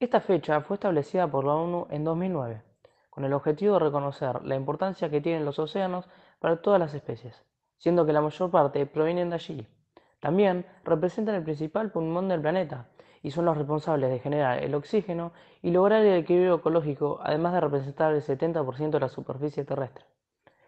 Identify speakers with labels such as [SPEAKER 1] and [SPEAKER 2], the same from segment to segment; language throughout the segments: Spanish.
[SPEAKER 1] Esta fecha fue establecida por la ONU en 2009, con el objetivo de reconocer la importancia que tienen los océanos para todas las especies, siendo que la mayor parte provienen de allí. También representan el principal pulmón del planeta y son los responsables de generar el oxígeno y lograr el equilibrio ecológico, además de representar el 70% de la superficie terrestre.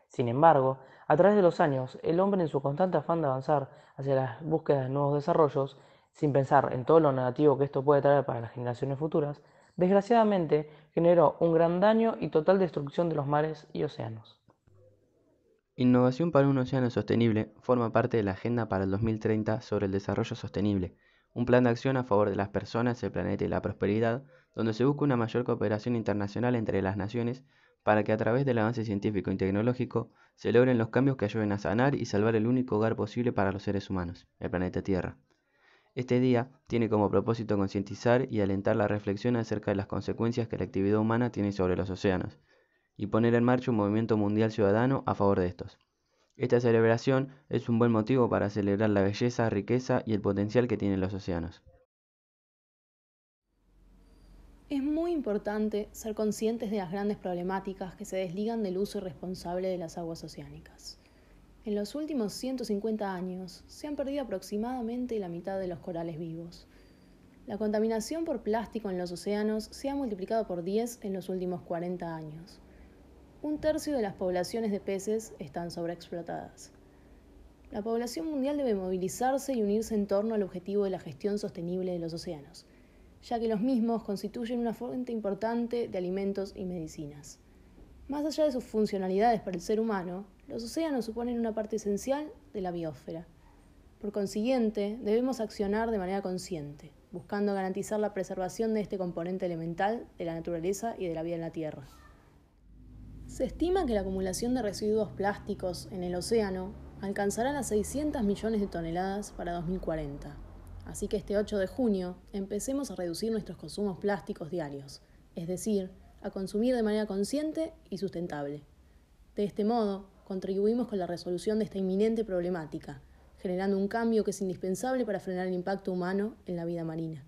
[SPEAKER 1] Sin embargo, a través de los años, el hombre en su constante afán de avanzar hacia las búsquedas de nuevos desarrollos sin pensar en todo lo negativo que esto puede traer para las generaciones futuras, desgraciadamente generó un gran daño y total destrucción de los mares y océanos.
[SPEAKER 2] Innovación para un océano sostenible forma parte de la Agenda para el 2030 sobre el Desarrollo Sostenible, un plan de acción a favor de las personas, el planeta y la prosperidad, donde se busca una mayor cooperación internacional entre las naciones para que a través del avance científico y tecnológico se logren los cambios que ayuden a sanar y salvar el único hogar posible para los seres humanos, el planeta Tierra. Este día tiene como propósito concientizar y alentar la reflexión acerca de las consecuencias que la actividad humana tiene sobre los océanos, y poner en marcha un movimiento mundial ciudadano a favor de estos. Esta celebración es un buen motivo para celebrar la belleza, riqueza y el potencial que tienen los océanos.
[SPEAKER 3] Es muy importante ser conscientes de las grandes problemáticas que se desligan del uso irresponsable de las aguas oceánicas. En los últimos 150 años se han perdido aproximadamente la mitad de los corales vivos. La contaminación por plástico en los océanos se ha multiplicado por 10 en los últimos 40 años. Un tercio de las poblaciones de peces están sobreexplotadas. La población mundial debe movilizarse y unirse en torno al objetivo de la gestión sostenible de los océanos, ya que los mismos constituyen una fuente importante de alimentos y medicinas. Más allá de sus funcionalidades para el ser humano, los océanos suponen una parte esencial de la biosfera. Por consiguiente, debemos accionar de manera consciente, buscando garantizar la preservación de este componente elemental de la naturaleza y de la vida en la Tierra. Se estima que la acumulación de residuos plásticos en el océano alcanzará las 600 millones de toneladas para 2040. Así que este 8 de junio empecemos a reducir nuestros consumos plásticos diarios, es decir, a consumir de manera consciente y sustentable. De este modo, contribuimos con la resolución de esta inminente problemática, generando un cambio que es indispensable para frenar el impacto humano
[SPEAKER 1] en la vida marina.